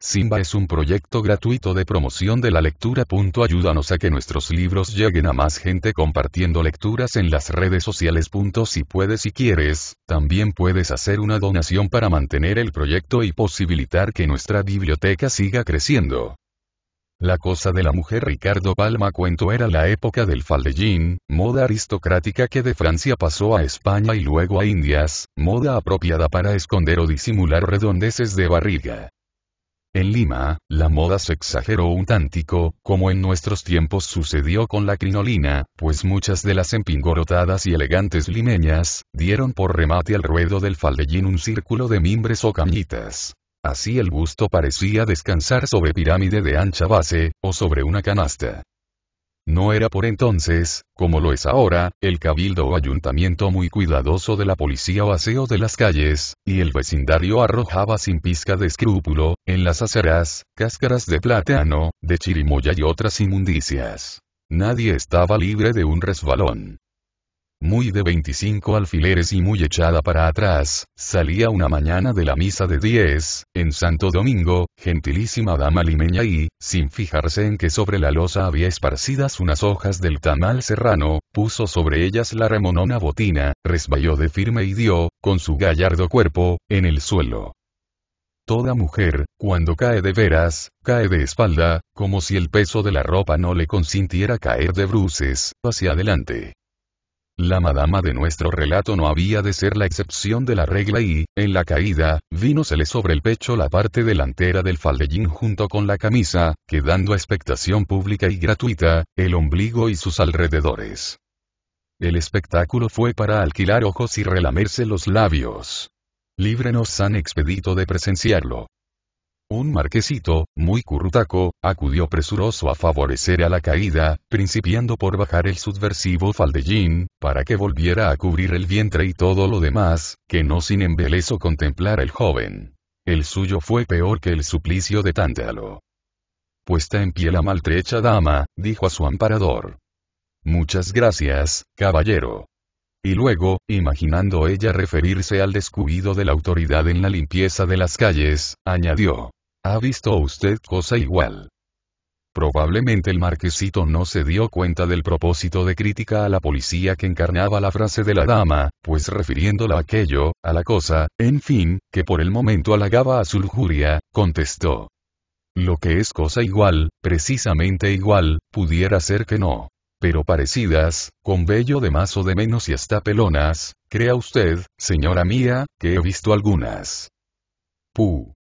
Simba es un proyecto gratuito de promoción de la lectura. Ayúdanos a que nuestros libros lleguen a más gente compartiendo lecturas en las redes sociales. Si puedes y quieres, también puedes hacer una donación para mantener el proyecto y posibilitar que nuestra biblioteca siga creciendo. La cosa de la mujer Ricardo Palma Cuento era la época del faldellín, moda aristocrática que de Francia pasó a España y luego a Indias, moda apropiada para esconder o disimular redondeces de barriga. En Lima, la moda se exageró un tántico, como en nuestros tiempos sucedió con la crinolina, pues muchas de las empingorotadas y elegantes limeñas, dieron por remate al ruedo del faldellín un círculo de mimbres o cañitas. Así el busto parecía descansar sobre pirámide de ancha base, o sobre una canasta. No era por entonces, como lo es ahora, el cabildo o ayuntamiento muy cuidadoso de la policía o aseo de las calles, y el vecindario arrojaba sin pizca de escrúpulo, en las aceras, cáscaras de plátano, de chirimoya y otras inmundicias. Nadie estaba libre de un resbalón muy de 25 alfileres y muy echada para atrás, salía una mañana de la misa de 10, en Santo Domingo, gentilísima dama limeña y, sin fijarse en que sobre la losa había esparcidas unas hojas del tamal serrano, puso sobre ellas la remonona botina, resbaló de firme y dio, con su gallardo cuerpo, en el suelo. Toda mujer, cuando cae de veras, cae de espalda, como si el peso de la ropa no le consintiera caer de bruces, hacia adelante. La madama de nuestro relato no había de ser la excepción de la regla y, en la caída, vínosele sobre el pecho la parte delantera del faldellín junto con la camisa, quedando a expectación pública y gratuita, el ombligo y sus alrededores. El espectáculo fue para alquilar ojos y relamerse los labios. Líbrenos San Expedito de presenciarlo. Un marquesito, muy currutaco, acudió presuroso a favorecer a la caída, principiando por bajar el subversivo faldellín, para que volviera a cubrir el vientre y todo lo demás, que no sin embeleso contemplar el joven. El suyo fue peor que el suplicio de Tántalo. Puesta en pie la maltrecha dama, dijo a su amparador. Muchas gracias, caballero. Y luego, imaginando ella referirse al descuido de la autoridad en la limpieza de las calles, añadió. ¿Ha visto usted cosa igual? Probablemente el marquesito no se dio cuenta del propósito de crítica a la policía que encarnaba la frase de la dama, pues refiriéndola a aquello, a la cosa, en fin, que por el momento halagaba a su lujuria, contestó. Lo que es cosa igual, precisamente igual, pudiera ser que no. Pero parecidas, con bello de más o de menos y hasta pelonas, crea usted, señora mía, que he visto algunas. Puh